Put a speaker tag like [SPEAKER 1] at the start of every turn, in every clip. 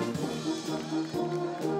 [SPEAKER 1] Thank you.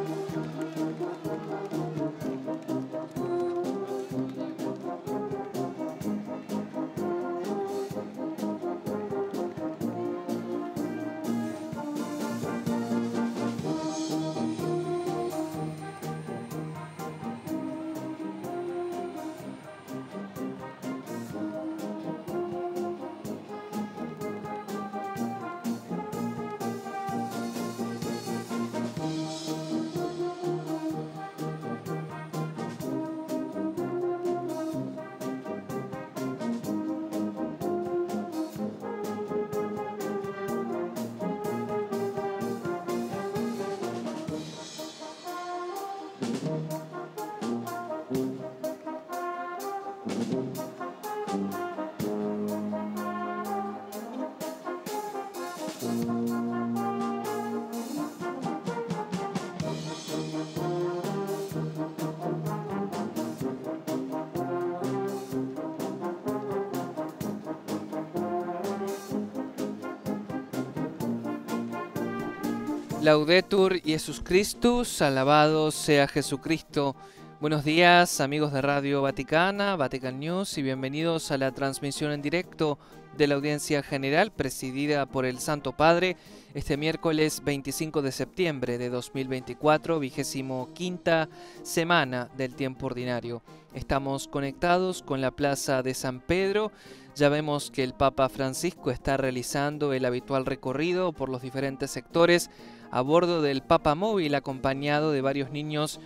[SPEAKER 2] Laudetur Jesús Christus, alabado sea Jesucristo. Buenos días amigos de Radio Vaticana, Vatican News y bienvenidos a la transmisión en directo de la Audiencia General presidida por el Santo Padre este miércoles 25 de septiembre de 2024, vigésimo quinta semana del tiempo ordinario. Estamos conectados con la Plaza de San Pedro. Ya vemos que el Papa Francisco está realizando el habitual recorrido por los diferentes sectores a bordo del Papa Móvil acompañado de varios niños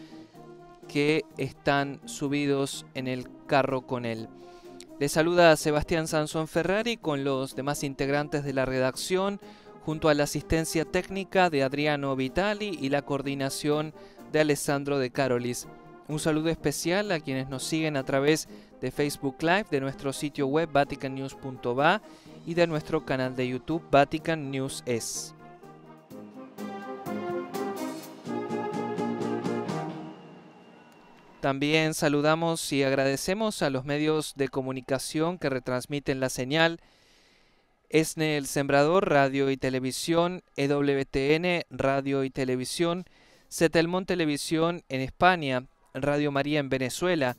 [SPEAKER 2] que están subidos en el carro con él. Les saluda Sebastián Sansón Ferrari con los demás integrantes de la redacción, junto a la asistencia técnica de Adriano Vitali y la coordinación de Alessandro de Carolis. Un saludo especial a quienes nos siguen a través de Facebook Live, de nuestro sitio web vaticannews.va y de nuestro canal de YouTube Vatican News También saludamos y agradecemos a los medios de comunicación que retransmiten la señal. ESNE El Sembrador, Radio y Televisión, EWTN, Radio y Televisión, Setelmont Televisión en España, Radio María en Venezuela,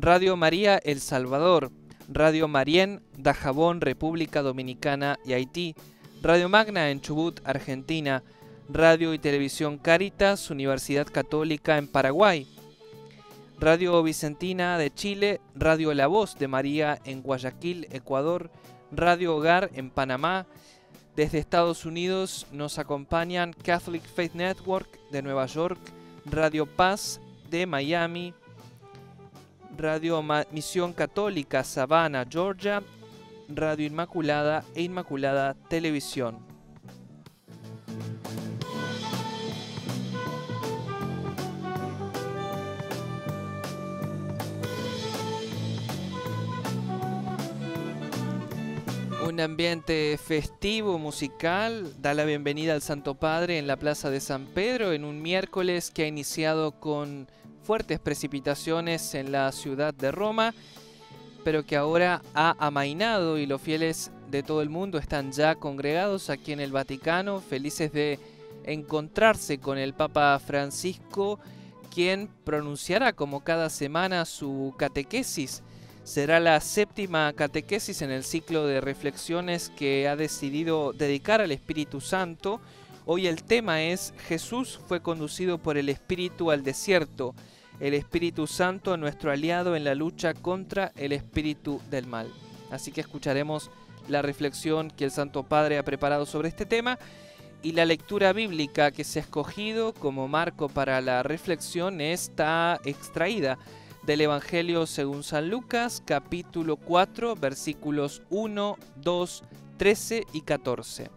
[SPEAKER 2] Radio María El Salvador, Radio Marién, Dajabón, República Dominicana y Haití, Radio Magna en Chubut, Argentina, Radio y Televisión Caritas, Universidad Católica en Paraguay, Radio Vicentina de Chile, Radio La Voz de María en Guayaquil, Ecuador, Radio Hogar en Panamá. Desde Estados Unidos nos acompañan Catholic Faith Network de Nueva York, Radio Paz de Miami, Radio Misión Católica Savannah, Georgia, Radio Inmaculada e Inmaculada Televisión. Un ambiente festivo, musical, da la bienvenida al Santo Padre en la Plaza de San Pedro en un miércoles que ha iniciado con fuertes precipitaciones en la ciudad de Roma, pero que ahora ha amainado y los fieles de todo el mundo están ya congregados aquí en el Vaticano, felices de encontrarse con el Papa Francisco, quien pronunciará como cada semana su catequesis Será la séptima catequesis en el ciclo de reflexiones que ha decidido dedicar al Espíritu Santo. Hoy el tema es Jesús fue conducido por el Espíritu al desierto, el Espíritu Santo nuestro aliado en la lucha contra el espíritu del mal. Así que escucharemos la reflexión que el Santo Padre ha preparado sobre este tema y la lectura bíblica que se ha escogido como marco para la reflexión está extraída del Evangelio según San Lucas, capítulo 4, versículos 1, 2, 13 y 14.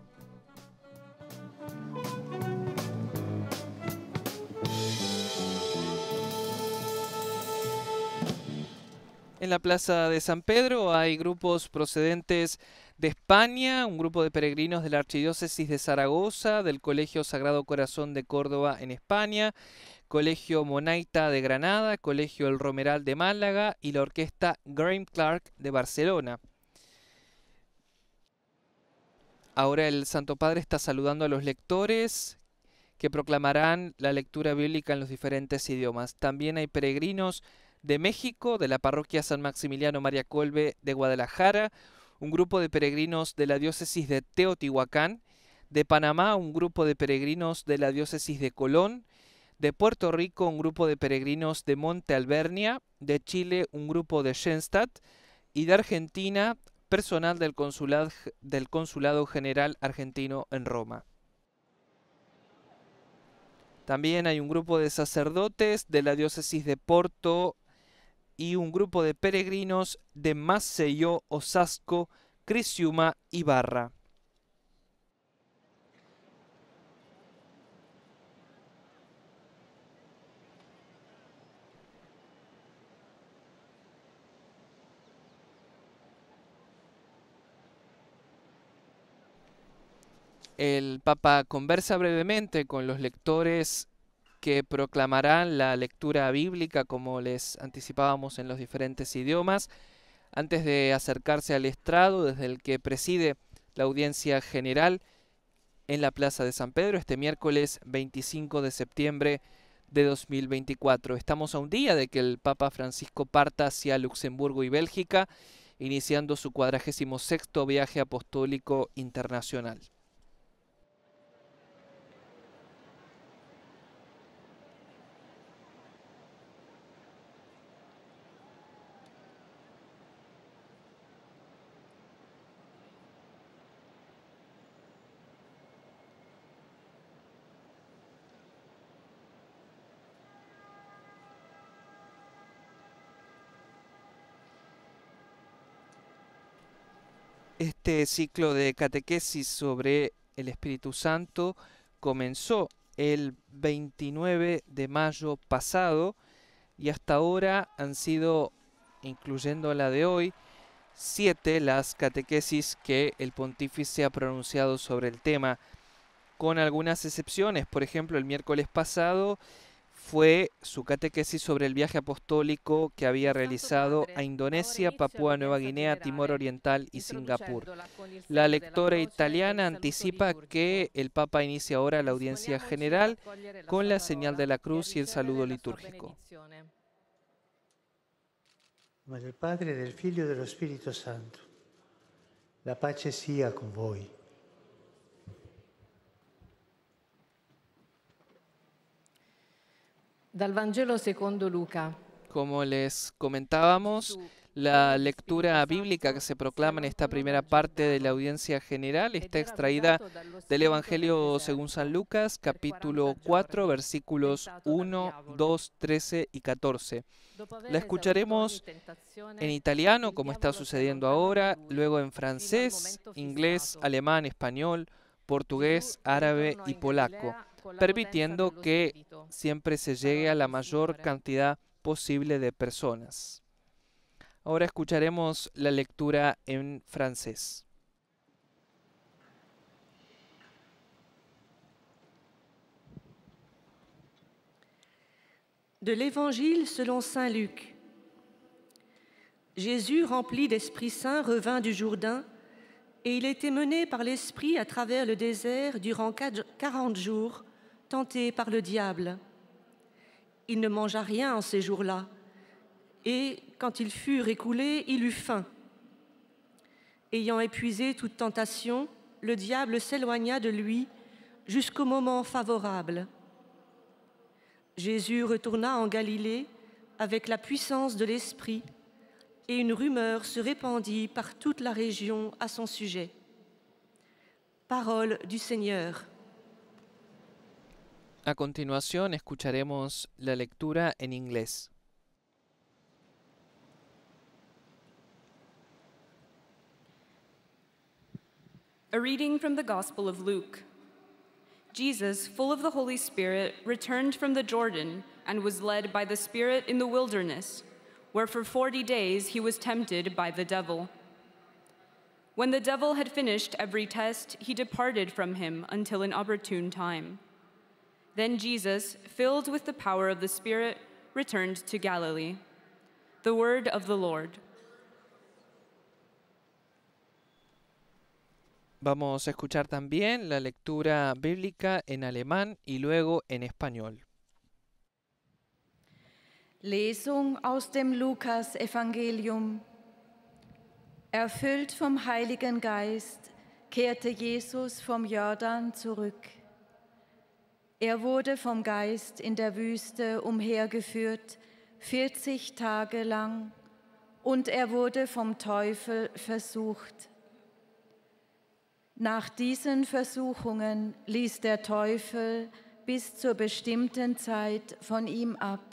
[SPEAKER 2] En la plaza de San Pedro hay grupos procedentes de España, un grupo de peregrinos de la Archidiócesis de Zaragoza, del Colegio Sagrado Corazón de Córdoba en España, Colegio Monaita de Granada, Colegio El Romeral de Málaga y la Orquesta Graham Clark de Barcelona. Ahora el Santo Padre está saludando a los lectores que proclamarán la lectura bíblica en los diferentes idiomas. También hay peregrinos de México, de la parroquia San Maximiliano María Colbe de Guadalajara, un grupo de peregrinos de la diócesis de Teotihuacán, de Panamá un grupo de peregrinos de la diócesis de Colón, de Puerto Rico un grupo de peregrinos de Monte Albernia, de Chile un grupo de Schenstadt y de Argentina personal del, consulado, General Argentino en Roma. También hay un grupo de sacerdotes de la diócesis de Porto y un grupo de peregrinos de Maceió, Osasco, Crisiuma y Barra. El Papa conversa brevemente con los lectores que proclamarán la lectura bíblica como les anticipábamos en los diferentes idiomas, antes de acercarse al estrado desde el que preside la audiencia general en la Plaza de San Pedro este miércoles 25 de septiembre de 2024. Estamos a un día de que el Papa Francisco parta hacia Luxemburgo y Bélgica, iniciando su 46 sexto viaje apostólico internacional. este ciclo de catequesis sobre el Espíritu Santo comenzó el 29 de mayo pasado y hasta ahora han sido, incluyendo la de hoy, siete las catequesis que el pontífice ha pronunciado sobre el tema, con algunas excepciones. Por ejemplo, el miércoles pasado fue su catequesis sobre el viaje apostólico que había realizado a Indonesia, Papúa Nueva Guinea, Timor Oriental y Singapur. La lectora italiana anticipa que el Papa inicia ahora la audiencia general con la señal de la cruz y el saludo litúrgico.
[SPEAKER 3] Padre, del Hijo y del Santo. La paz sea con
[SPEAKER 4] Luca.
[SPEAKER 2] Como les comentábamos, la lectura bíblica que se proclama en esta primera parte de la audiencia general está extraída del Evangelio según San Lucas, capítulo 4, versículos 1, 2, 13 y 14. La escucharemos en italiano, como está sucediendo ahora, luego en francés, inglés, alemán, español, portugués, árabe y polaco. permitiendo que siempre se llegue a la mayor cantidad posible de personas. Ahora escucharemos la lectura en francés.
[SPEAKER 5] De l'Évangile selon Saint Luc. Jésus, rempli d'Esprit Saint, revint du Jourdain, et il était mené par l'Esprit à travers le désert durant quarante jours, tenté par le diable. Il ne mangea rien en ces jours-là, et quand il fut récoulé, il eut faim. Ayant épuisé toute tentation, le diable s'éloigna de lui jusqu'au moment favorable. Jésus retourna en Galilée avec la puissance de l'Esprit, et une rumeur se répandit par toute la région à son sujet. Parole du Seigneur.
[SPEAKER 2] A continuación escucharemos la lectura en inglés.
[SPEAKER 6] A reading from the Gospel of Luke. Jesus, full of the Holy Spirit, returned from the Jordan and was led by the Spirit in the wilderness, where for 40 days he was tempted by the devil. When the devil had finished every test, he departed from him until an opportune time. Then Jesus, filled with the power of the Spirit, returned to Galilee. The word of the Lord.
[SPEAKER 2] Vamos a escuchar también la lectura bíblica en alemán y luego en español.
[SPEAKER 7] Lesung aus dem Lukas Evangelium. Erfüllt vom Heiligen Geist kehrte Jesus vom Jordan zurück. Er wurde vom Geist in der Wüste umhergeführt, 40 Tage lang, und er wurde vom Teufel versucht. Nach diesen Versuchungen ließ der Teufel bis zur bestimmten Zeit von ihm ab.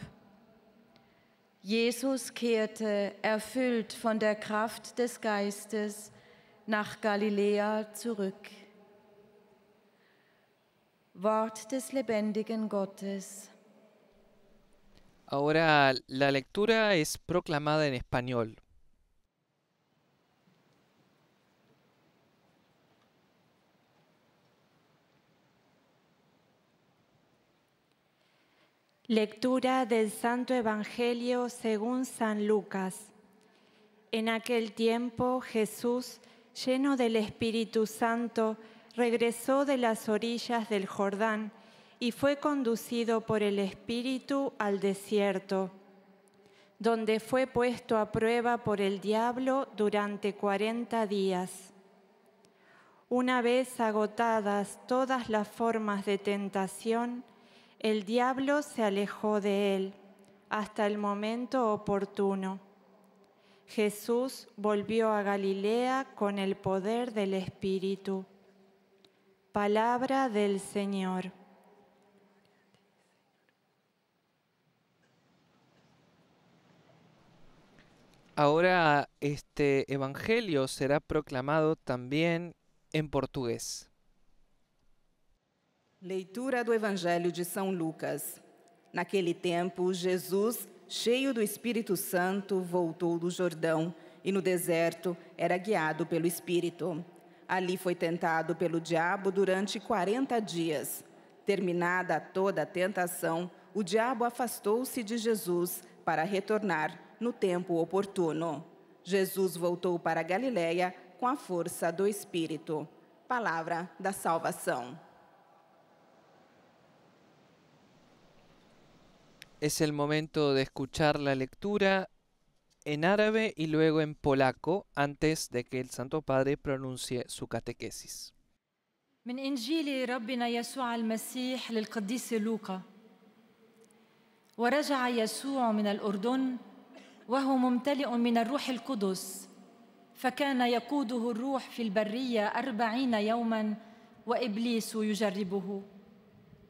[SPEAKER 7] Jesus kehrte, erfüllt von der Kraft des Geistes, nach Galiläa zurück.
[SPEAKER 2] Ahora la lectura es proclamada en español.
[SPEAKER 8] Lectura del Santo Evangelio según San Lucas. En aquel tiempo Jesús, lleno del Espíritu Santo, regresó de las orillas del Jordán y fue conducido por el Espíritu al desierto, donde fue puesto a prueba por el diablo durante cuarenta días. Una vez agotadas todas las formas de tentación, el diablo se alejó de él hasta el momento oportuno. Jesús volvió a Galilea con el poder del Espíritu. Palabra del Señor.
[SPEAKER 2] Ahora este Evangelio será proclamado también en portugués.
[SPEAKER 4] Leitura do Evangelho de São Lucas. Naquele tempo, Jesus, cheio do Espírito Santo, voltou do Jordão e no deserto era guiado pelo Espírito. Ali foi tentado pelo diabo durante 40 dias. Terminada toda a tentação, o diabo afastou-se de Jesus para retornar no tempo oportuno. Jesus voltou para Galiléia com a força do Espírito. Palavra da salvação.
[SPEAKER 2] Es el momento de escuchar la lectura en árabe y luego en polaco antes de que el Santo Padre pronuncie su catequesis.
[SPEAKER 9] من إنجيل ربنا يسوع المسيح للقديس لوقا ورجع يسوع من الأردن وهو ممتلئ من الروح القدس فكان يقوده الروح في البرية أربعين يوما وإبليس يجربه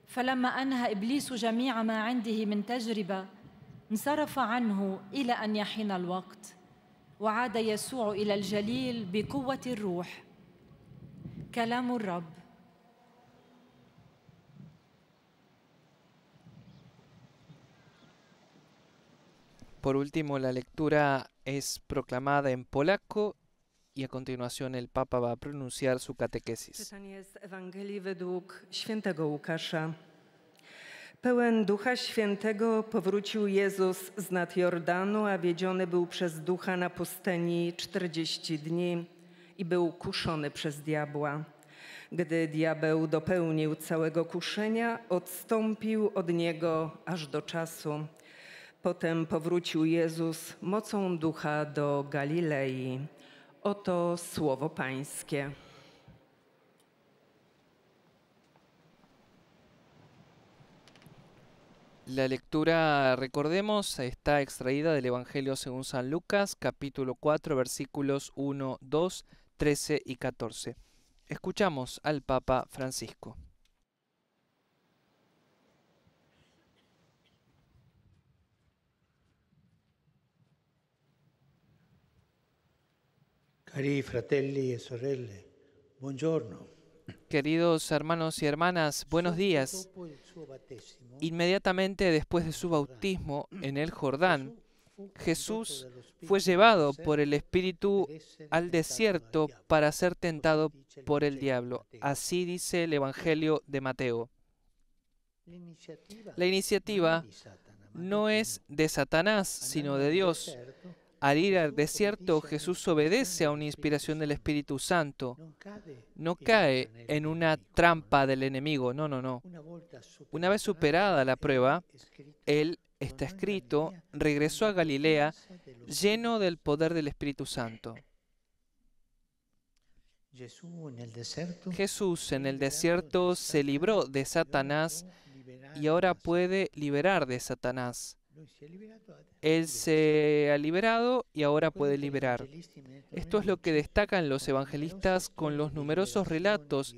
[SPEAKER 9] فلما أنهى إبليس جميع ما عنده من تجربة انصرف عنه الى ان يحين الوقت وعاد يسوع الى الجليل بقوه الروح كلام الرب
[SPEAKER 2] Por último, la lectura es proclamada en polaco y a continuación el Papa va a pronunciar su catequesis.
[SPEAKER 1] Pełen Ducha Świętego powrócił Jezus z nad Jordanu, a wiedziony był przez Ducha na pustyni 40 dni i był kuszony przez diabła. Gdy diabeł dopełnił całego kuszenia, odstąpił od niego aż do czasu. Potem powrócił Jezus mocą ducha do Galilei. Oto
[SPEAKER 2] słowo Pańskie. La lectura, recordemos, está extraída del Evangelio según San Lucas, capítulo 4, versículos 1, 2, 13 y 14. Escuchamos al Papa Francisco. Cari fratelli e sorelle, buongiorno. Queridos hermanos y hermanas, buenos días. Inmediatamente después de su bautismo en el Jordán, Jesús fue llevado por el Espíritu al desierto para ser tentado por el diablo. Así dice el Evangelio de Mateo.
[SPEAKER 3] La iniciativa
[SPEAKER 2] no es de Satanás, sino de Dios. Al ir al desierto, Jesús obedece a una inspiración del Espíritu Santo. No cae en una trampa del enemigo, no, no, no. Una vez superada la prueba, Él, está escrito, regresó a Galilea lleno del poder del Espíritu Santo. Jesús en el desierto se libró de Satanás y ahora puede liberar de Satanás. Él se ha liberado y ahora puede liberar. Esto es lo que destacan los evangelistas con los numerosos relatos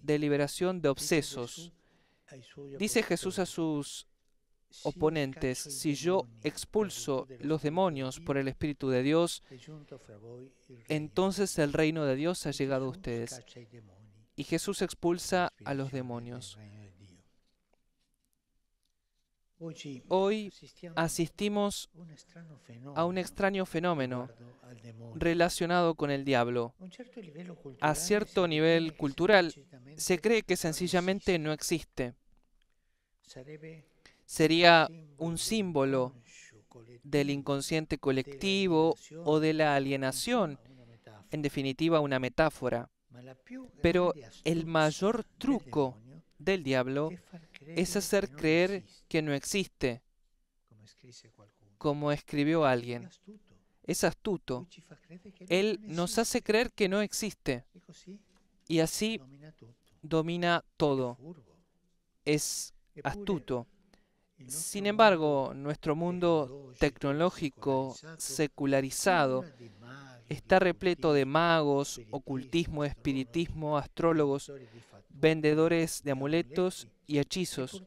[SPEAKER 2] de liberación de obsesos. Dice Jesús a sus oponentes, si yo expulso los demonios por el Espíritu de Dios, entonces el reino de Dios ha llegado a ustedes. Y Jesús expulsa a los demonios. Hoy asistimos a un extraño fenómeno relacionado con el diablo. A cierto nivel cultural, se cree que sencillamente no existe. Sería un símbolo del inconsciente colectivo o de la alienación, en definitiva una metáfora. Pero el mayor truco del diablo es hacer creer que no existe, como escribió alguien. Es astuto. Él nos hace creer que no existe. Y así domina todo. Es astuto. Sin embargo, nuestro mundo tecnológico secularizado está repleto de magos, ocultismo, espiritismo, astrólogos, vendedores de amuletos y hechizos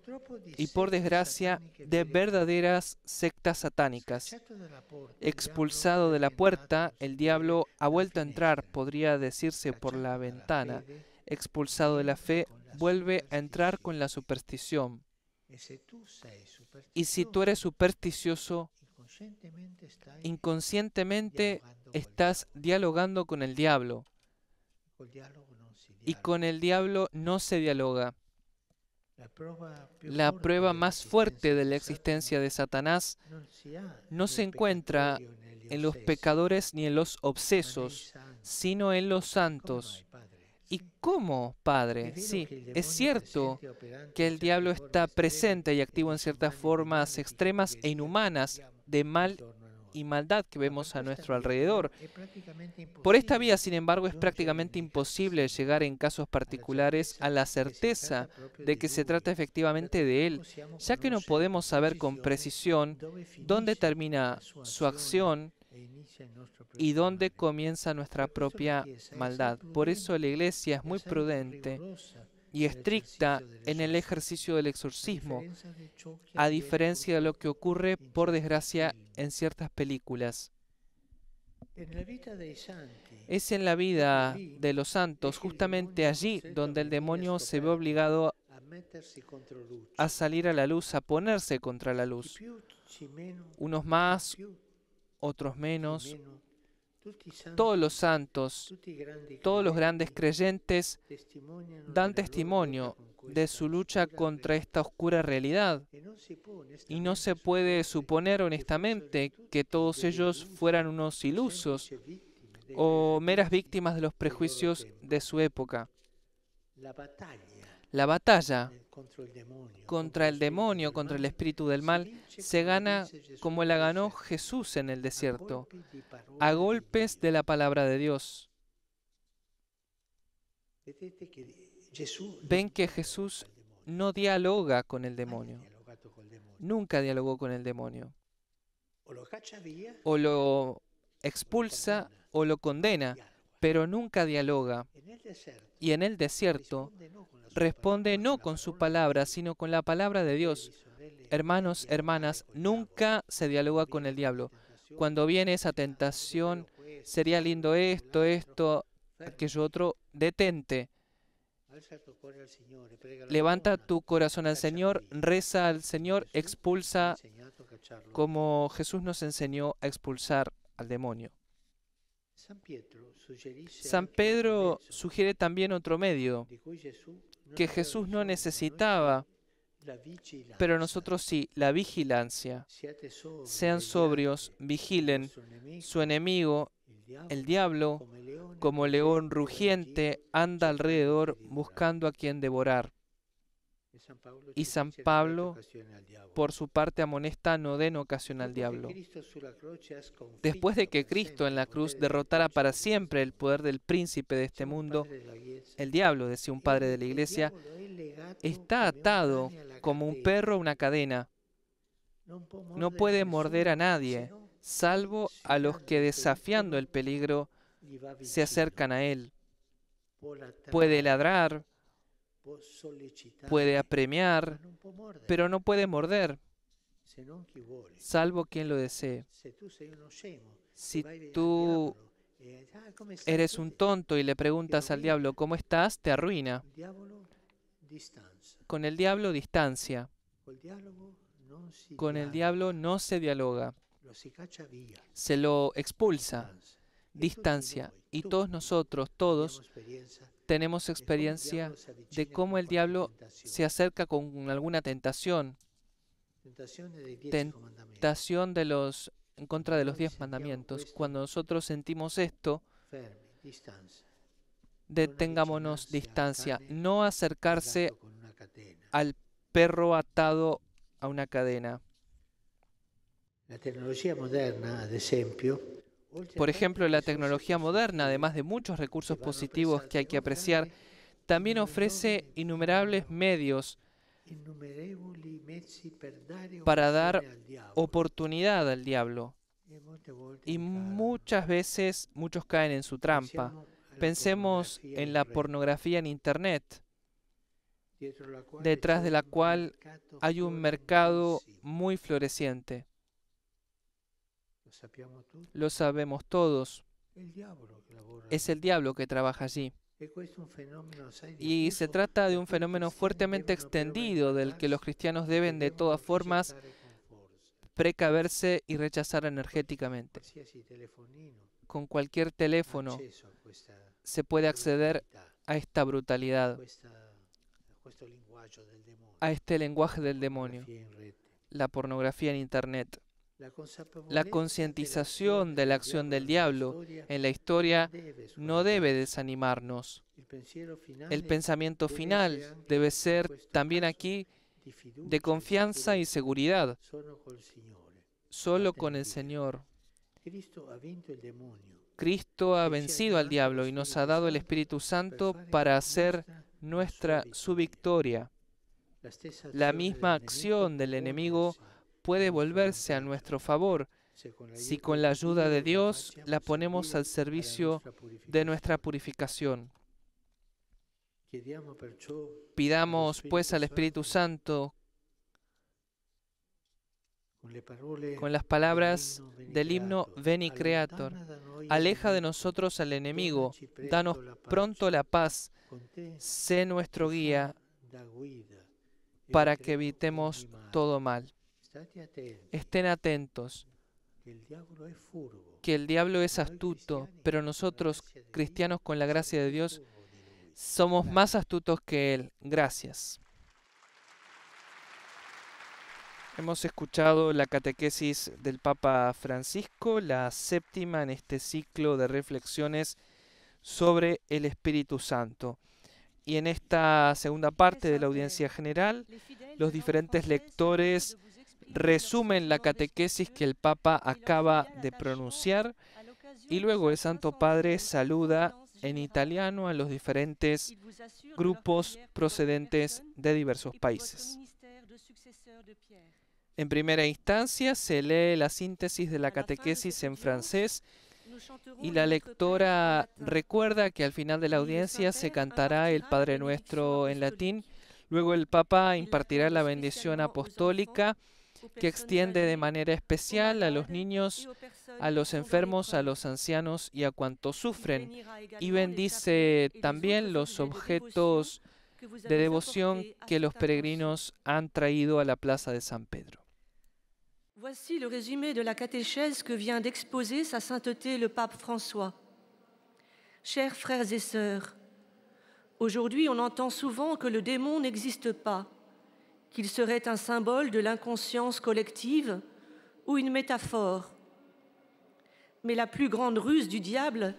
[SPEAKER 2] y por desgracia de verdaderas sectas satánicas. Expulsado de la puerta, el diablo ha vuelto a entrar, podría decirse por la ventana. Expulsado de la fe, vuelve a entrar con la superstición.
[SPEAKER 3] Y si tú eres
[SPEAKER 2] supersticioso, inconscientemente estás dialogando con el diablo. Y con el diablo no se dialoga. La prueba más fuerte de la existencia de Satanás no se encuentra en los pecadores ni en los obsesos, sino en los santos. ¿Y cómo, Padre? Sí, es cierto que el diablo está presente y activo en ciertas formas extremas e inhumanas de mal y maldad que vemos a nuestro alrededor. Por esta vía, sin embargo, es prácticamente imposible llegar en casos particulares a la certeza de que se trata efectivamente de Él, ya que no podemos saber con precisión dónde termina su acción e y dónde comienza nuestra propia maldad. Por eso la Iglesia es muy prudente y estricta en el ejercicio del exorcismo, a diferencia de lo que ocurre, por desgracia, en ciertas películas. Es en la vida de los santos, justamente allí, donde el demonio se ve obligado a salir a la luz, a ponerse contra la luz. Unos más, otros menos, todos los santos, todos los grandes creyentes dan testimonio de su lucha contra esta oscura realidad. Y no se puede suponer honestamente que todos ellos fueran unos ilusos o meras víctimas de los prejuicios de su época. La batalla contra el demonio, contra el espíritu del mal, se gana como la ganó Jesús en el desierto, a golpes de la palabra de Dios. Este Ven que Jesús no dialoga con el demonio. Nunca dialogó con el demonio. O lo expulsa o lo condena pero nunca dialoga. Y en el desierto responde no con su palabra, sino con la palabra de Dios. Hermanos, hermanas, nunca se dialoga con el diablo. Cuando viene esa tentación, sería lindo esto, esto, aquello otro, detente. Levanta tu corazón al Señor, reza al Señor, expulsa como Jesús nos enseñó a expulsar al demonio. San Pedro sugiere también otro medio, que Jesús no necesitaba, pero nosotros sí, la vigilancia. Sean sobrios, vigilen. Su enemigo, el diablo, como león rugiente, anda alrededor buscando a quien devorar.
[SPEAKER 3] Y San Pablo, por
[SPEAKER 2] su parte, amonesta no den ocasión al diablo. Después de que Cristo en la cruz derrotara para siempre el poder del príncipe de este mundo, el diablo, decía un padre de la iglesia, está atado como un perro a una cadena. No puede morder a nadie, salvo a los que desafiando el peligro se acercan a él.
[SPEAKER 3] Puede ladrar, Puede apremiar,
[SPEAKER 2] pero no puede morder, salvo quien lo desee.
[SPEAKER 3] Si tú eh, eres un
[SPEAKER 2] tonto y le preguntas al diablo, ¿cómo estás?, te arruina. Con el diablo distancia. Con el diablo no se dialoga. Se lo expulsa distancia. Y todos nosotros, todos, tenemos experiencia de cómo el diablo se acerca con alguna tentación, tentación de los, en contra de los diez mandamientos. Cuando nosotros sentimos esto, detengámonos distancia, no acercarse al perro atado a una cadena.
[SPEAKER 3] La tecnología moderna, por ejemplo por
[SPEAKER 2] ejemplo, la tecnología moderna, además de muchos recursos positivos que hay que apreciar, también ofrece innumerables medios para dar oportunidad al diablo. Y muchas veces muchos caen en su trampa. Pensemos en la pornografía en Internet,
[SPEAKER 3] detrás de la cual hay un
[SPEAKER 2] mercado muy floreciente. Lo sabemos todos. Es el diablo que trabaja allí. Y se trata de un fenómeno fuertemente extendido del que los cristianos deben de todas formas precaverse y rechazar energéticamente. Con cualquier teléfono se puede acceder a esta brutalidad, a este lenguaje del demonio, la pornografía en Internet. La concientización de la acción del diablo en la historia no debe desanimarnos. El pensamiento final este debe ser este también aquí de confianza y seguridad, solo con el Señor. Cristo ha vencido al diablo y nos ha dado el Espíritu Santo para hacer nuestra su victoria.
[SPEAKER 3] La misma
[SPEAKER 2] acción del enemigo puede volverse a nuestro favor si con la ayuda de Dios la ponemos al servicio de nuestra purificación. Pidamos pues al Espíritu Santo
[SPEAKER 3] con las palabras del himno Veni Creator, aleja
[SPEAKER 2] de nosotros al enemigo, danos pronto la paz, sé nuestro guía para que evitemos todo mal. Estén atentos. Que el diablo es astuto, pero nosotros, cristianos con la gracia de Dios, somos más astutos que él. Gracias. Hemos escuchado la catequesis del Papa Francisco, la séptima en este ciclo de reflexiones sobre el Espíritu Santo. Y en esta segunda parte de la audiencia general, los diferentes lectores resumen la catequesis que el Papa acaba de pronunciar y luego el Santo Padre saluda en italiano a los diferentes grupos procedentes de diversos países. En primera instancia se lee la síntesis de la catequesis en francés y la lectora recuerda que al final de la audiencia se cantará el Padre Nuestro en latín, luego el Papa impartirá la bendición apostólica que extiende de manera especial a los niños, a los enfermos, a los ancianos y a cuantos sufren. Y bendice también los objetos de devoción que los peregrinos han traído a la plaza de San Pedro.
[SPEAKER 5] Voici le résumé de la catéchèse que vient d'exposer Sa Sainteté le Pape François. Chers frères et sœurs, aujourd'hui on entend souvent que le démon n'existe pas qu'il serait un symbole de l'inconscience collective ou une métaphore. Mais la plus grande ruse du diable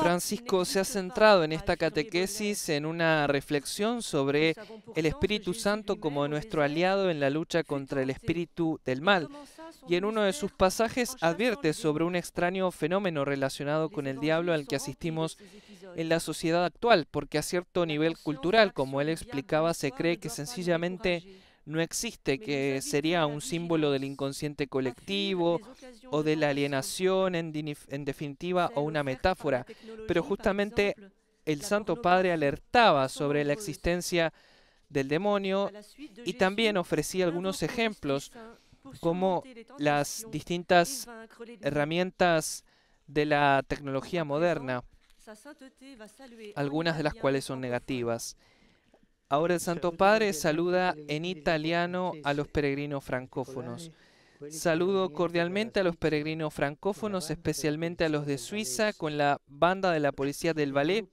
[SPEAKER 5] Francisco
[SPEAKER 2] se ha centrado en esta catequesis en una reflexión sobre el Espíritu Santo como nuestro aliado en la lucha contra el espíritu del mal. Y en uno de sus pasajes advierte sobre un extraño fenómeno relacionado con el diablo al que asistimos en la sociedad actual, porque a cierto nivel cultural, como él explicaba, se cree que sencillamente no existe, que sería un símbolo del inconsciente colectivo o de la alienación en, definitiva o una metáfora. Pero justamente el Santo Padre alertaba sobre la existencia del demonio y también ofrecía algunos ejemplos como las distintas herramientas de la tecnología moderna,
[SPEAKER 5] algunas de las cuales
[SPEAKER 2] son negativas. Ahora el Santo Padre saluda en italiano a los peregrinos francófonos. Saludo cordialmente a los peregrinos francófonos, especialmente a los de Suiza, con la banda de la Policía del Ballet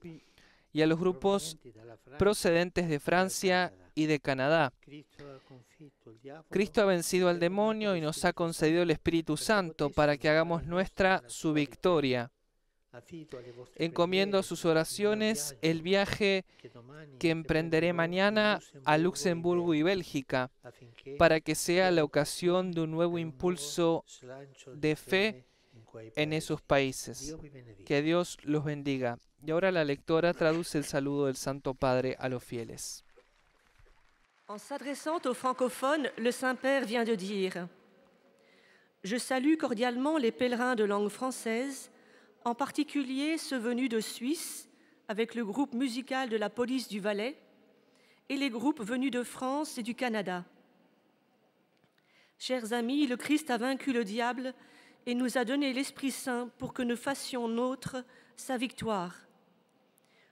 [SPEAKER 2] y a los grupos procedentes de Francia y de Canadá. Cristo ha vencido al demonio y nos ha concedido el Espíritu Santo para que hagamos nuestra su victoria. Encomiendo a sus oraciones el viaje que emprenderé mañana a Luxemburgo y Bélgica para que sea la ocasión de un nuevo impulso de fe en esos países. Que Dios los bendiga. Y ahora la lectora traduce el saludo del Santo Padre a los fieles.
[SPEAKER 5] En s'adressant aux francophones, le Saint-Père vient de dire Je salue cordialement les pèlerins de langue française en particulier ceux venus de Suisse avec le groupe musical de la police du Valais et les groupes venus de France et du Canada. Chers amis, le Christ a vaincu le diable et nous a donné l'Esprit Saint pour que nous fassions nôtre sa victoire.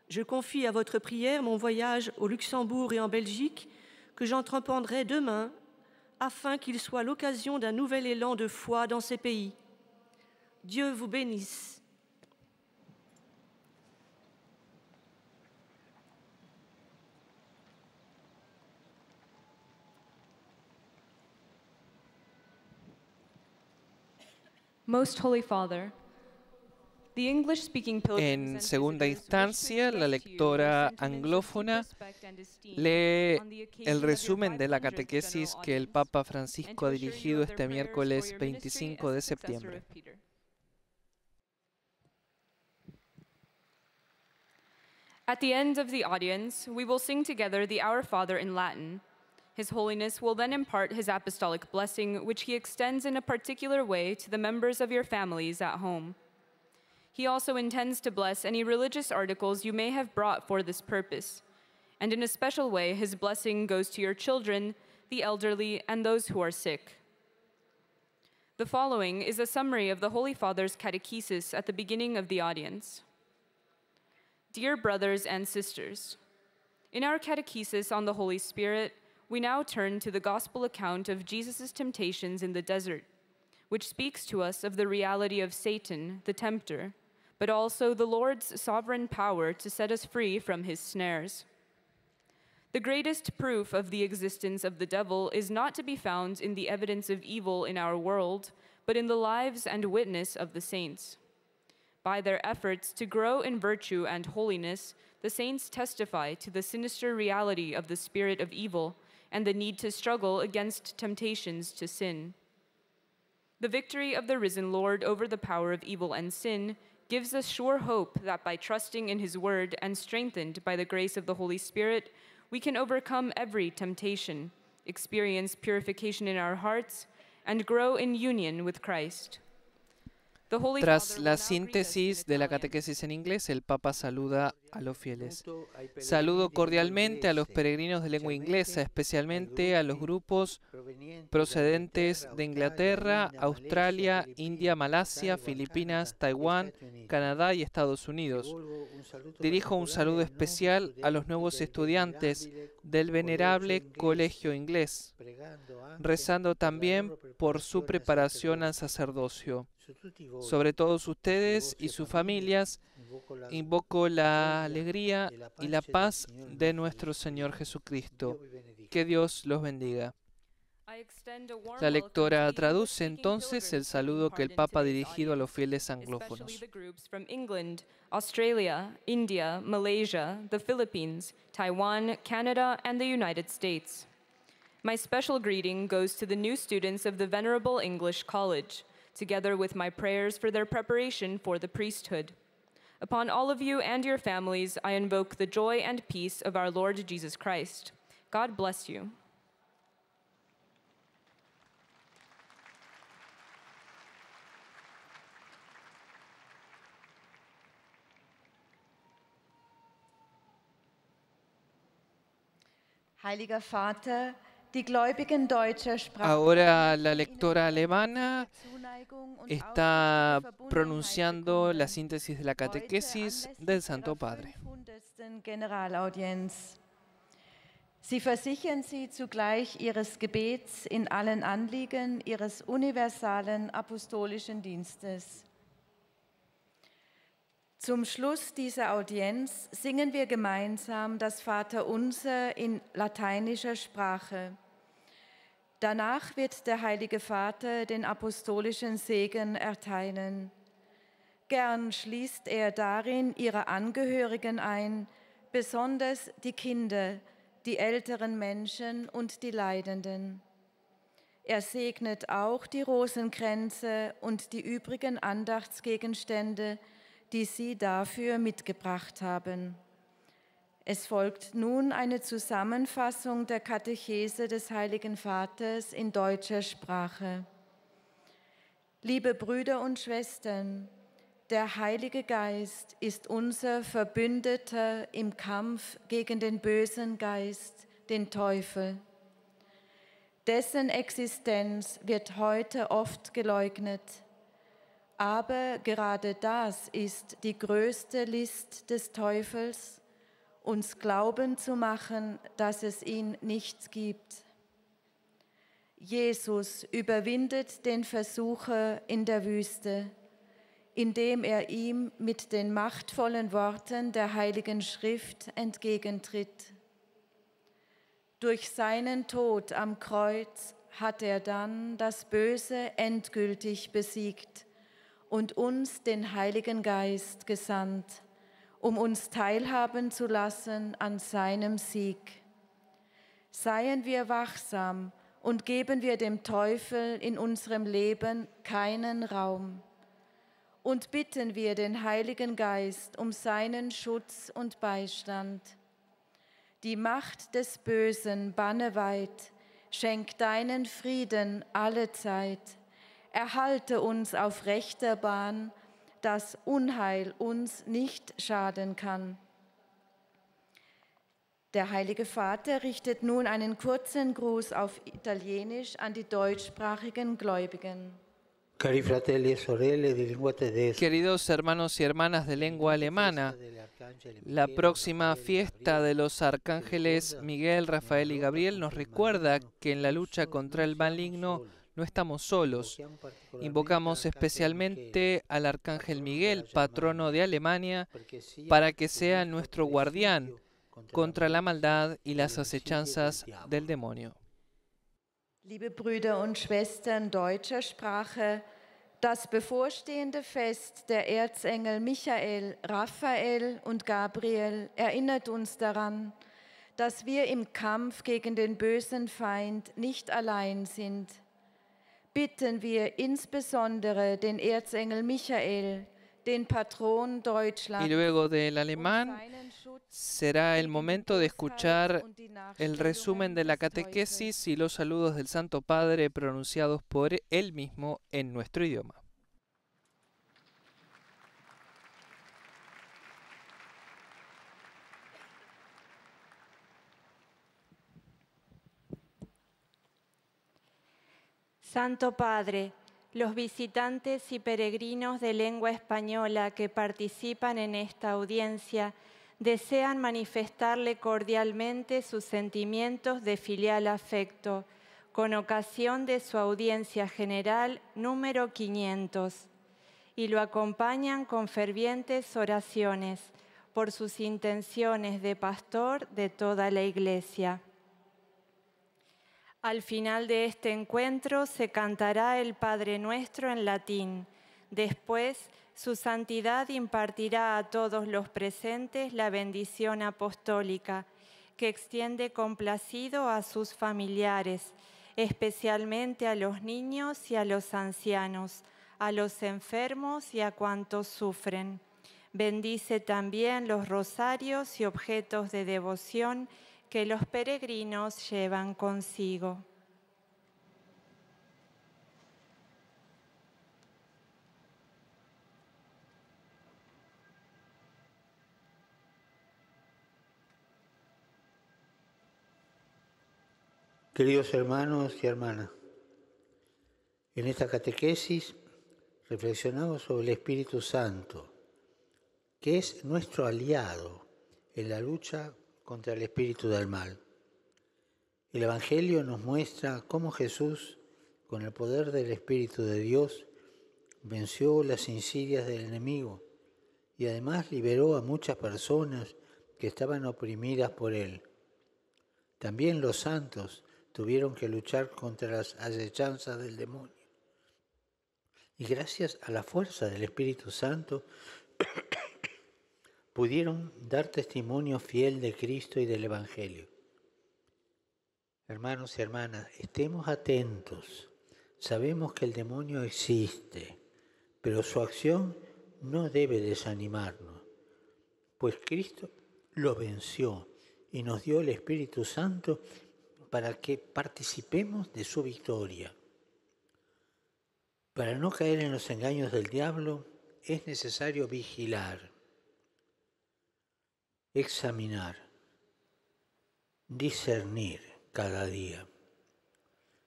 [SPEAKER 5] Je confie à votre prière mon voyage au Luxembourg et en Belgique que j'entreprendrai demain afin qu'il soit l'occasion d'un nouvel élan de foi dans ces pays. Dieu vous bénisse.
[SPEAKER 6] Most Holy Father, the English-speaking pilgrims
[SPEAKER 2] en segunda instancia, la lectora anglófona lee
[SPEAKER 6] el resumen de la
[SPEAKER 2] catequesis que el Papa Francisco ha dirigido este miércoles 25 de septiembre.
[SPEAKER 6] At the end of the audience, we will sing together the Our Father in Latin. His Holiness will then impart his apostolic blessing, which he extends in a particular way to the members of your families at home. He also intends to bless any religious articles you may have brought for this purpose. And in a special way, his blessing goes to your children, the elderly, and those who are sick. The following is a summary of the Holy Father's catechesis at the beginning of the audience. Dear brothers and sisters, in our catechesis on the Holy Spirit, we now turn to the gospel account of Jesus' temptations in the desert, which speaks to us of the reality of Satan, the tempter, but also the Lord's sovereign power to set us free from his snares. The greatest proof of the existence of the devil is not to be found in the evidence of evil in our world, but in the lives and witness of the saints. By their efforts to grow in virtue and holiness, the saints testify to the sinister reality of the spirit of evil and the need to struggle against temptations to sin. The victory of the risen Lord over the power of evil and sin gives us sure hope that by trusting in his word and strengthened by the grace of the Holy Spirit, we can overcome every temptation, experience purification in our hearts, and grow in union with Christ. Tras
[SPEAKER 2] la síntesis de la catequesis en inglés, el Papa saluda a los fieles. Saludo cordialmente a los peregrinos de lengua inglesa, especialmente a los grupos procedentes de Inglaterra, Australia, India, Malasia, Filipinas, Taiwán, Canadá y Estados Unidos. Dirijo un saludo especial a los nuevos estudiantes del venerable Colegio Inglés, rezando también por su preparación al sacerdocio sobre todos ustedes y sus familias, invoco la alegría y la paz de nuestro Señor Jesucristo. Que Dios los bendiga. La lectora traduce entonces el saludo que el Papa ha dirigido a los fieles anglófonos.
[SPEAKER 6] Australia, India, Malaysia, the Philippines, Taiwan, Canada, and the United States. My special greeting goes to the new students of the Venerable English College. together with my prayers for their preparation for the priesthood. Upon all of you and your families, I invoke the joy and peace of our Lord Jesus Christ. God bless you.
[SPEAKER 7] Heiliger Vater, Die gläubigen deutscher Ahora
[SPEAKER 2] la lectora alemana está pronunciando la síntesis de la catequesis del Santo Padre.
[SPEAKER 7] Sie versichern Sie zugleich Ihres Gebets in allen Anliegen Ihres universalen apostolischen Dienstes. Zum Schluss dieser Audienz singen wir gemeinsam das Vaterunser in lateinischer Sprache. Danach wird der Heilige Vater den apostolischen Segen erteilen. Gern schließt er darin ihre Angehörigen ein, besonders die Kinder, die älteren Menschen und die Leidenden. Er segnet auch die Rosenkränze und die übrigen Andachtsgegenstände, die Sie dafür mitgebracht haben. Es folgt nun eine Zusammenfassung der Katechese des Heiligen Vaters in deutscher Sprache. Liebe Brüder und Schwestern, der Heilige Geist ist unser Verbündeter im Kampf gegen den bösen Geist, den Teufel. Dessen Existenz wird heute oft geleugnet. Aber gerade das ist die größte List des Teufels, uns glauben zu machen, dass es ihn nicht gibt. Jesus überwindet den Versucher in der Wüste, indem er ihm mit den machtvollen Worten der heiligen Schrift entgegentritt. Durch seinen Tod am Kreuz hat er dann das Böse endgültig besiegt und uns den Heiligen Geist gesandt um uns teilhaben zu lassen an seinem Sieg. Seien wir wachsam und geben wir dem Teufel in unserem Leben keinen Raum. Und bitten wir den Heiligen Geist um seinen Schutz und Beistand. Die Macht des Bösen banne weit, schenk deinen Frieden alle Zeit. Erhalte uns auf rechter Bahn, dass Unheil uns nicht schaden kann. Der Heilige Vater richtet nun einen kurzen Gruß auf Italienisch an die deutschsprachigen Gläubigen.
[SPEAKER 2] E Queridos hermanos y hermanas de lengua alemana, la próxima fiesta de los arcángeles Miguel, Rafael y Gabriel nos recuerda que en la lucha contra el maligno no estamos solos. Invocamos especialmente al Arcángel Miguel, patrono de Alemania, para que sea nuestro guardián contra la maldad y las acechanzas del demonio.
[SPEAKER 7] Liebe Brüder und Schwestern deutscher Sprache, das bevorstehende Fest der Erzengel Michael, Raphael und Gabriel erinnert uns daran, dass wir im Kampf gegen den bösen Feind nicht allein sind insbesondere Y luego
[SPEAKER 2] del alemán será el momento de escuchar el resumen de la catequesis y los saludos del Santo Padre pronunciados por él mismo en nuestro idioma.
[SPEAKER 8] Santo Padre, los visitantes y peregrinos de lengua española que participan en esta audiencia desean manifestarle cordialmente sus sentimientos de filial afecto con ocasión de su audiencia general número 500 y lo acompañan con fervientes oraciones por sus intenciones de pastor de toda la Iglesia. Al final de este encuentro se cantará el Padre Nuestro en latín. Después, su santidad impartirá a todos los presentes la bendición apostólica, que extiende complacido a sus familiares, especialmente a los niños y a los ancianos, a los enfermos y a cuantos sufren. Bendice también los rosarios y objetos de devoción que los peregrinos llevan consigo.
[SPEAKER 3] Queridos hermanos y hermanas, en esta catequesis reflexionamos sobre el Espíritu Santo, que es nuestro aliado en la lucha contra el espíritu del mal. El Evangelio nos muestra cómo Jesús, con el poder del Espíritu de Dios, venció las insidias del enemigo y además liberó a muchas personas que estaban oprimidas por él. También los santos tuvieron que luchar contra las asechanzas del demonio. Y gracias a la fuerza del Espíritu Santo, pudieron dar testimonio fiel de Cristo y del Evangelio. Hermanos y hermanas, estemos atentos. Sabemos que el demonio existe, pero su acción no debe desanimarnos, pues Cristo lo venció y nos dio el Espíritu Santo para que participemos de su victoria. Para no caer en los engaños del diablo es necesario vigilar examinar, discernir cada día.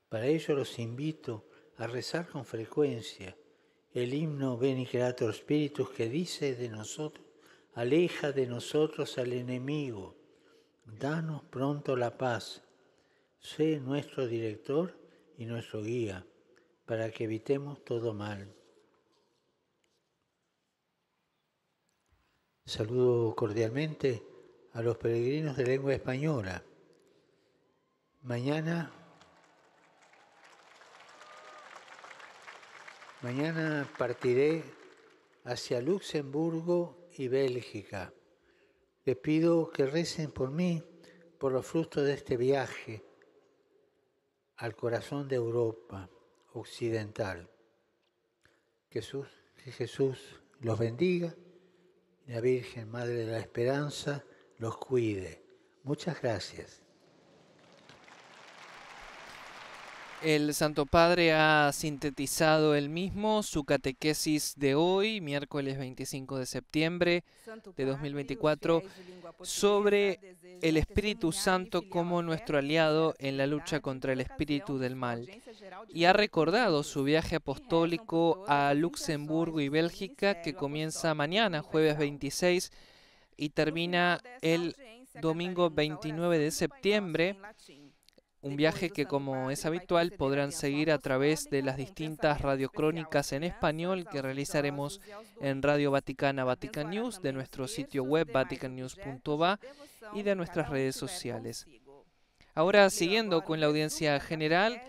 [SPEAKER 3] Para ello los invito a rezar con frecuencia el himno Veni Creator Spiritus que dice de nosotros, aleja de nosotros al enemigo, danos pronto la paz, sé nuestro director y nuestro guía, para que evitemos todo mal. Saludo cordialmente a los peregrinos de lengua española. Mañana, mañana partiré hacia Luxemburgo y Bélgica. Les pido que recen por mí, por los frutos de este viaje al corazón de Europa occidental. Jesús, que Jesús
[SPEAKER 5] los bendiga
[SPEAKER 3] la Virgen Madre de la Esperanza los cuide. Muchas gracias.
[SPEAKER 2] El Santo Padre ha sintetizado el mismo su catequesis de hoy, miércoles 25 de septiembre de 2024, sobre este el Espíritu Santo como nuestro aliado en la lucha contra el espíritu del mal. Y ha recordado su viaje apostólico a Luxemburgo y Bélgica, que comienza mañana, jueves 26, y termina el domingo 29 de septiembre un viaje que, como es habitual, podrán seguir a través de las distintas radiocrónicas en español que realizaremos en Radio Vaticana Vatican News, de nuestro sitio web vaticannews.va y de nuestras redes sociales. Ahora, siguiendo con la audiencia general,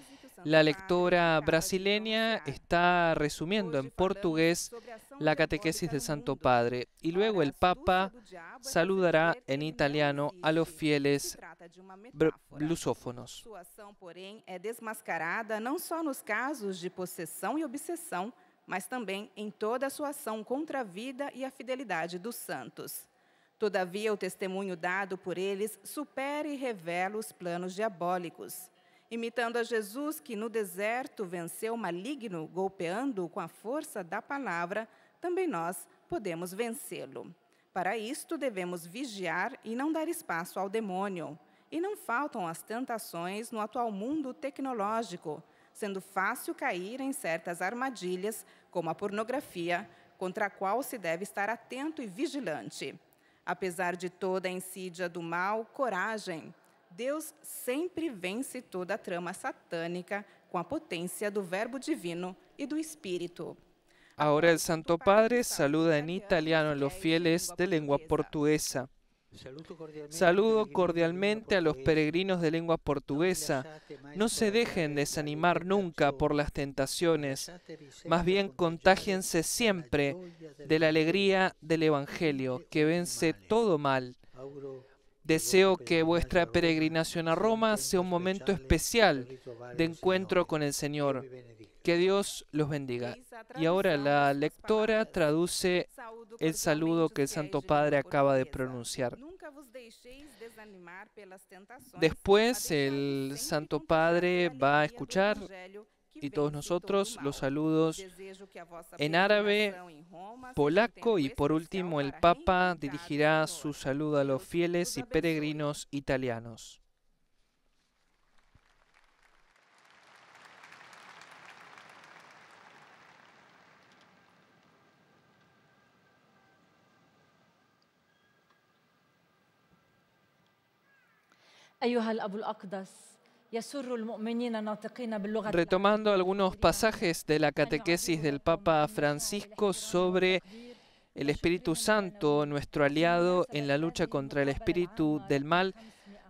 [SPEAKER 2] la lectora brasileña está resumiendo en portugués la catequesis del Santo Padre y luego el Papa saludará en italiano a los fieles lusófonos.
[SPEAKER 4] Su por porém, é desmascarada não só nos casos de posesión e obsessão, mas também em toda a sua contra a vida e a fidelidade dos santos. Todavia, o testemunho dado por eles supera e revela os planos diabólicos. imitando a Jesus que no deserto venceu o maligno, golpeando-o com a força da palavra, também nós podemos vencê-lo. Para isto, devemos vigiar e não dar espaço ao demônio. E não faltam as tentações no atual mundo tecnológico, sendo fácil cair em certas armadilhas, como a pornografia, contra a qual se deve estar atento e vigilante. Apesar de toda a insídia do mal, coragem, Dios siempre vence toda trama satánica con la potencia del Verbo Divino y e del Espíritu.
[SPEAKER 2] Ahora el Santo Padre saluda en italiano a los fieles de lengua portuguesa.
[SPEAKER 4] Saludo
[SPEAKER 2] cordialmente a los peregrinos de lengua portuguesa. No se dejen desanimar nunca por las tentaciones, más bien contájense siempre de la alegría del Evangelio, que vence todo mal. Deseo que vuestra peregrinación a Roma sea un momento especial de encuentro con el Señor. Que Dios los bendiga. Y ahora la lectora traduce el saludo que el Santo Padre acaba de pronunciar. Después el Santo Padre va a escuchar y todos nosotros los saludos en árabe, polaco y por último el Papa dirigirá su saludo a los fieles y peregrinos italianos. أيها Retomando algunos pasajes de la catequesis del Papa Francisco sobre el Espíritu Santo, nuestro aliado en la lucha contra el espíritu del mal,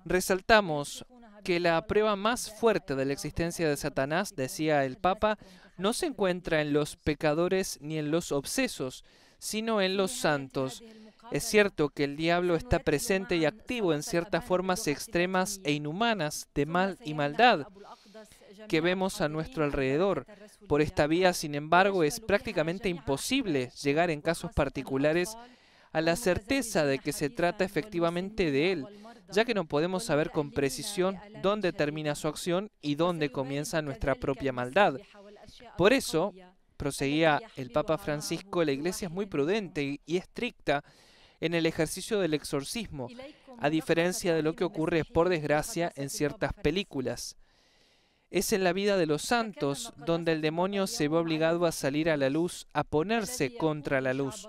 [SPEAKER 2] resaltamos que la prueba más fuerte de la existencia de Satanás, decía el Papa, no se encuentra en los pecadores ni en los obsesos, sino en los santos. Es cierto que el diablo está presente y activo en ciertas formas extremas e inhumanas de mal y maldad que vemos a nuestro alrededor. Por esta vía, sin embargo, es prácticamente imposible llegar en casos particulares a la certeza de que se trata efectivamente de él, ya que no podemos saber con precisión dónde termina su acción y dónde comienza nuestra propia maldad. Por eso, proseguía el Papa Francisco, la Iglesia es muy prudente y estricta en el ejercicio del exorcismo, a diferencia de lo que ocurre, por desgracia, en ciertas películas. Es en la vida de los santos donde el demonio se ve obligado a salir a la luz, a ponerse contra la luz.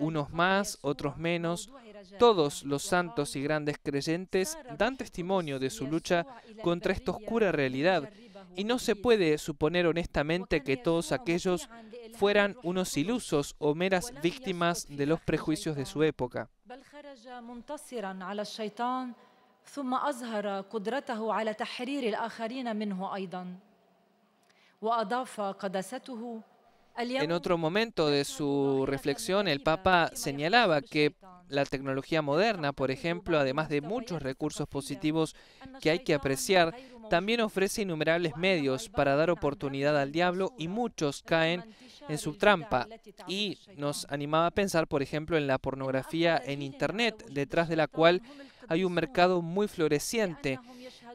[SPEAKER 2] Unos más, otros menos. Todos los santos y grandes creyentes dan testimonio de su lucha contra esta oscura realidad y no se puede suponer honestamente que todos aquellos fueran unos ilusos o meras víctimas de los prejuicios de su época. En otro momento de su reflexión, el Papa señalaba que la tecnología moderna, por ejemplo, además de muchos recursos positivos que hay que apreciar, también ofrece innumerables medios para dar oportunidad al diablo y muchos caen en su trampa. Y nos animaba a pensar, por ejemplo, en la pornografía en Internet, detrás de la cual hay un mercado muy floreciente.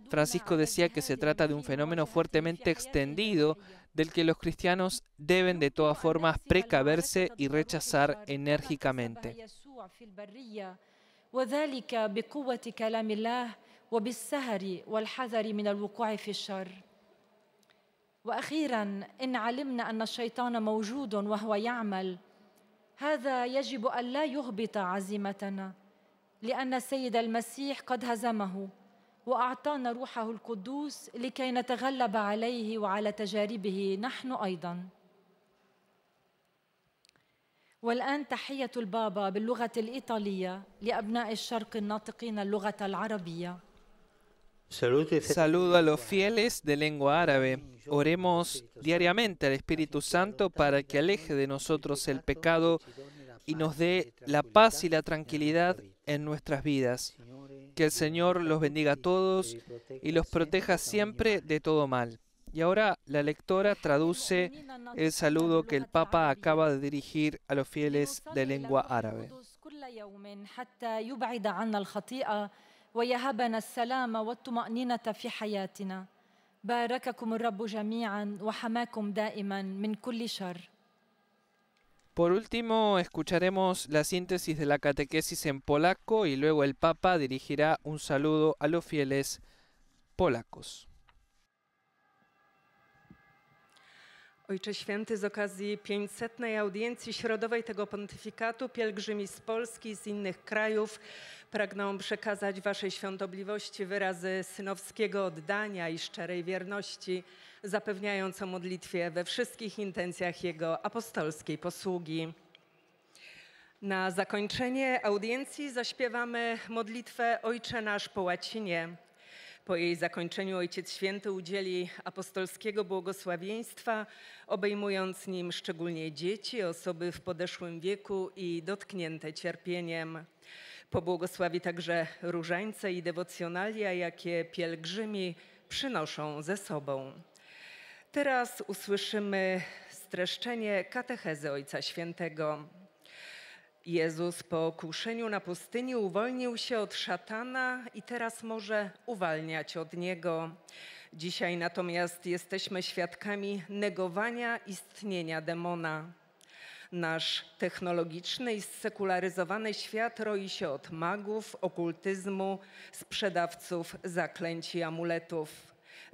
[SPEAKER 2] Francisco decía que se trata de un fenómeno fuertemente extendido del que los cristianos deben de todas formas precaverse y rechazar enérgicamente.
[SPEAKER 9] وبالسهر والحذر من الوقوع في الشر واخيرا ان علمنا ان الشيطان موجود وهو يعمل هذا يجب ان لا يهبط عزيمتنا لان السيد المسيح قد هزمه واعطانا روحه القدوس لكي نتغلب عليه وعلى تجاربه نحن ايضا والان تحيه البابا باللغه الايطاليه لابناء الشرق الناطقين اللغه العربيه
[SPEAKER 2] Saludo a los fieles de lengua árabe. Oremos diariamente al Espíritu Santo para que aleje de nosotros el pecado y nos dé la paz y la tranquilidad en nuestras vidas. Que el Señor los bendiga a todos y los proteja siempre de todo mal. Y ahora la lectora traduce el saludo que el Papa acaba de dirigir a los fieles de lengua árabe.
[SPEAKER 9] ويهبنا السلام والطمأنينة في حياتنا بارككم الرب جميعا وحماكم دائما من كل شر
[SPEAKER 2] Por último, escucharemos la síntesis de la catequesis en polaco y luego el Papa dirigirá un saludo a los fieles polacos. Ojcze Święty, z
[SPEAKER 1] okazji 500. audiencji środowej tego pontyfikatu pielgrzymi z Polski i z innych krajów pragną przekazać Waszej świątobliwości wyrazy synowskiego oddania i szczerej wierności, zapewniając o modlitwie we wszystkich intencjach Jego apostolskiej posługi. Na zakończenie audiencji zaśpiewamy modlitwę Ojcze Nasz po łacinie – po jej zakończeniu Ojciec Święty udzieli apostolskiego błogosławieństwa, obejmując nim szczególnie dzieci, osoby w podeszłym wieku i dotknięte cierpieniem. Pobłogosławi także różańce i dewocjonalia, jakie pielgrzymi przynoszą ze sobą. Teraz usłyszymy streszczenie katechezy Ojca Świętego. Jezus po kuszeniu na pustyni uwolnił się od szatana i teraz może uwalniać od niego. Dzisiaj natomiast jesteśmy świadkami negowania istnienia demona. Nasz technologiczny i sekularyzowany świat roi się od magów, okultyzmu, sprzedawców zaklęć i amuletów.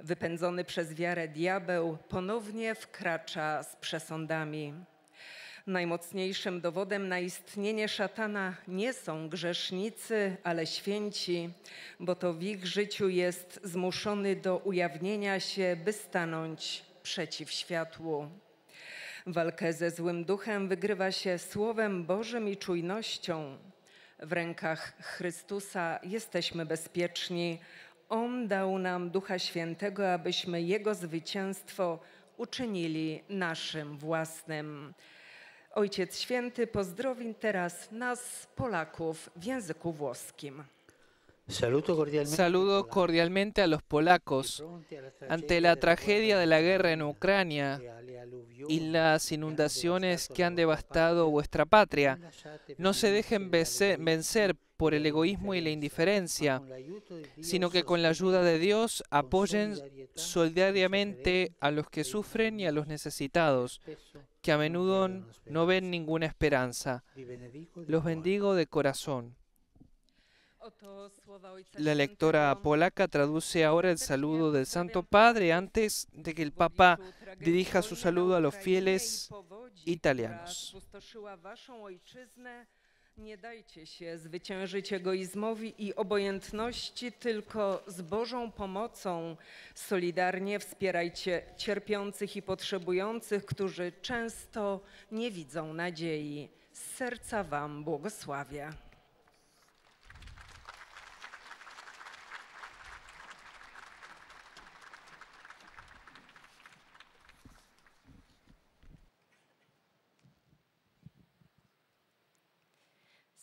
[SPEAKER 1] Wypędzony przez wiarę diabeł ponownie wkracza z przesądami. Najmocniejszym dowodem na istnienie szatana nie są grzesznicy, ale święci, bo to w ich życiu jest zmuszony do ujawnienia się, by stanąć przeciw światłu. Walkę ze złym duchem wygrywa się Słowem Bożym i czujnością. W rękach Chrystusa jesteśmy bezpieczni. On dał nam Ducha Świętego, abyśmy Jego zwycięstwo uczynili naszym własnym. Ojciec Święty teraz nas,
[SPEAKER 2] Saludo cordialmente a los polacos ante la tragedia de la guerra en Ucrania y las inundaciones que han devastado vuestra patria. No se dejen vencer por el egoísmo y la indiferencia, sino que con la ayuda de Dios apoyen solidariamente a los que sufren y a los necesitados, que a menudo no ven ninguna esperanza. Los bendigo de corazón. La lectora polaca traduce ahora el saludo del Santo Padre antes de que el Papa dirija su saludo a los fieles italianos.
[SPEAKER 1] Nie dajcie się zwyciężyć egoizmowi i obojętności, tylko z Bożą pomocą solidarnie wspierajcie cierpiących i potrzebujących, którzy często nie widzą nadziei. Z serca Wam błogosławię.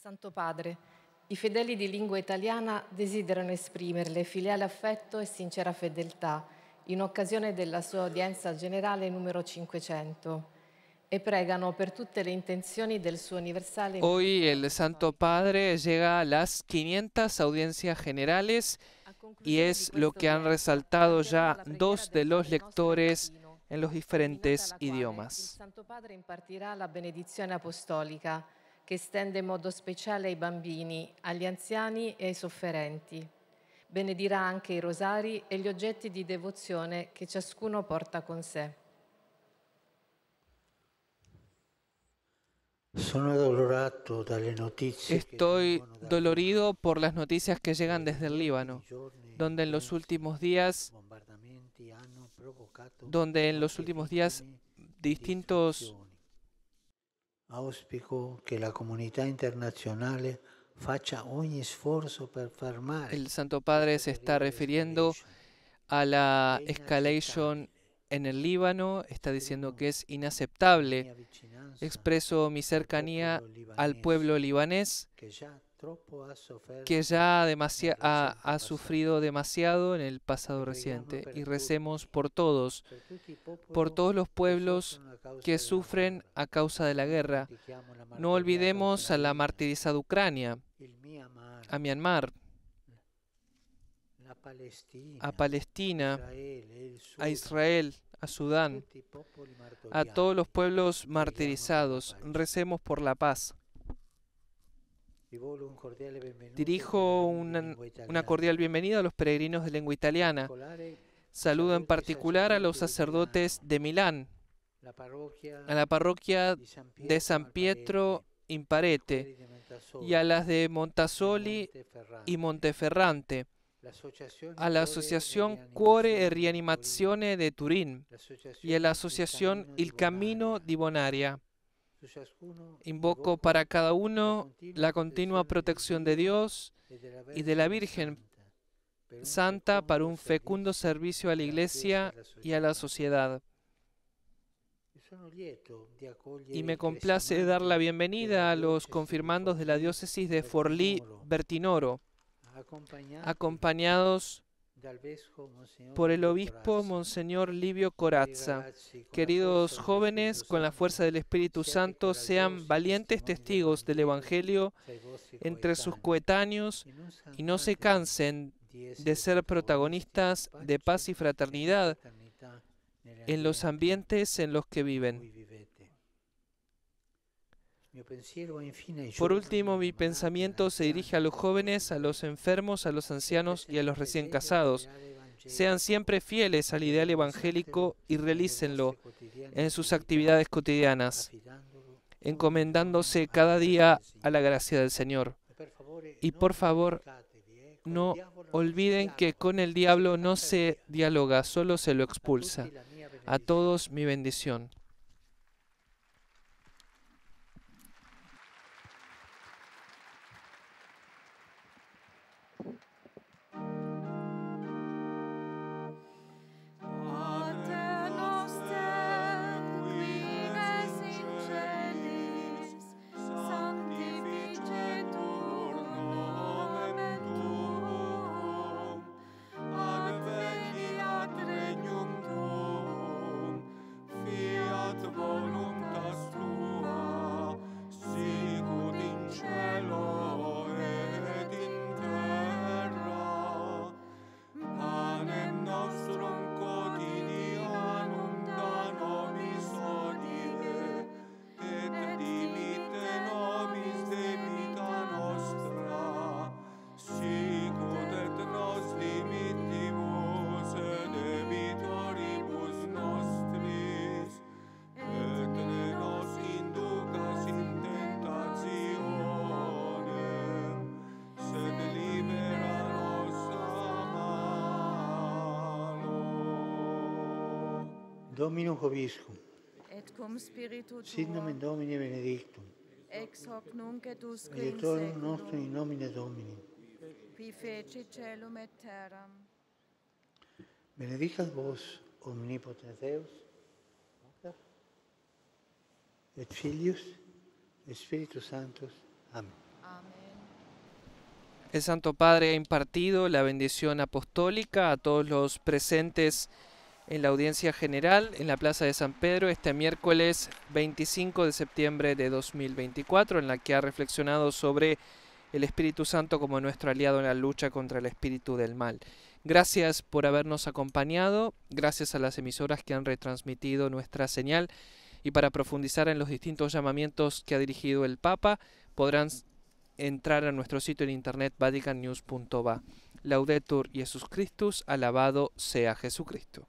[SPEAKER 4] Santo Padre, i fedeli di lingua italiana desiderano esprimerle filiale affetto e sincera fedeltà in occasione della sua udienza generale numero 500 e pregano per tutte le intenzioni del suo universale.
[SPEAKER 2] Hoy el Santo Padre llega a las 500 audiencias generales y es lo que han resaltado ya dos de los lectores en los diferentes idiomas. Il Santo
[SPEAKER 4] Padre impartirà la benedizione apostolica che estende in modo speciale ai bambini, agli anziani e ai sofferenti. Benedirà anche i rosari e gli oggetti di devozione che ciascuno porta con sé.
[SPEAKER 2] Estoy dolorido por las noticias que llegan desde el Líbano, donde en los últimos días, donde en los últimos días distintos El Santo Padre se está refiriendo a la escalation en el Líbano, está diciendo que es inaceptable. Expreso mi cercanía al pueblo libanés que ya ha, sufrido demasiado en el pasado reciente. Y recemos por todos, por todos los pueblos que sufren a causa de la guerra. No olvidemos a la martirizada Ucrania, a Myanmar,
[SPEAKER 3] a Palestina, a Israel, a Sudán, a todos los pueblos
[SPEAKER 2] martirizados. Recemos por la paz.
[SPEAKER 3] Dirijo una, cordial
[SPEAKER 2] bienvenida a los peregrinos de lengua italiana. Saludo en particular a los sacerdotes de Milán,
[SPEAKER 3] a la parroquia de San Pietro in Parete y a las de
[SPEAKER 2] Montasoli y Monteferrante, a la Asociación e Cuore e Rianimazione de Turín y a la Asociación Il Camino di Bonaria. Invoco para cada uno la continua protección de Dios y de la Virgen Santa para un fecundo servicio a la Iglesia y a la sociedad.
[SPEAKER 3] Y me complace dar la
[SPEAKER 2] bienvenida a los confirmandos de la diócesis de Forlí Bertinoro,
[SPEAKER 3] acompañados por el
[SPEAKER 2] obispo Monseñor Livio Corazza. Queridos jóvenes, con la fuerza del Espíritu Santo, sean valientes testigos del Evangelio entre sus coetáneos y no se cansen de ser protagonistas de paz y fraternidad en los ambientes en los que viven. Por último, mi pensamiento se dirige a los jóvenes, a los enfermos, a los ancianos y a los recién casados. Sean siempre fieles al ideal evangélico y realícenlo en sus actividades cotidianas, encomendándose cada día a la gracia del Señor. Y por favor, eh, no olviden que con el diablo no se dialoga, solo se lo expulsa. A todos mi bendición.
[SPEAKER 3] Dominus Hobiscum.
[SPEAKER 7] Et cum spiritu tuo. Signum in
[SPEAKER 3] Domine benedictum.
[SPEAKER 7] Ex hoc nunc et usque in nostrum in
[SPEAKER 3] nomine Domini.
[SPEAKER 7] Qui feci celum et terram.
[SPEAKER 3] Benedicat vos, omnipotens Deus, et Filius, et Spiritus Sanctus. Amen. Amén.
[SPEAKER 2] El Santo Padre ha impartido la bendición apostólica a todos los presentes en la audiencia general en la Plaza de San Pedro este miércoles 25 de septiembre de 2024, en la que ha reflexionado sobre el Espíritu Santo como nuestro aliado en la lucha contra el espíritu del mal. Gracias por habernos acompañado, gracias a las emisoras que han retransmitido nuestra señal y para profundizar en los distintos llamamientos que ha dirigido el Papa, podrán entrar a nuestro sitio en internet vaticannews.va. Laudetur Jesús Christus, alabado sea Jesucristo.